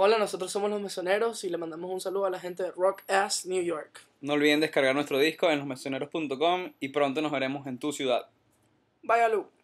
Hola, nosotros somos los mesoneros y le mandamos un saludo a la gente de Rock Ass New York. No olviden descargar nuestro disco en losmesoneros.com y pronto nos veremos en tu ciudad. Bye, Alu.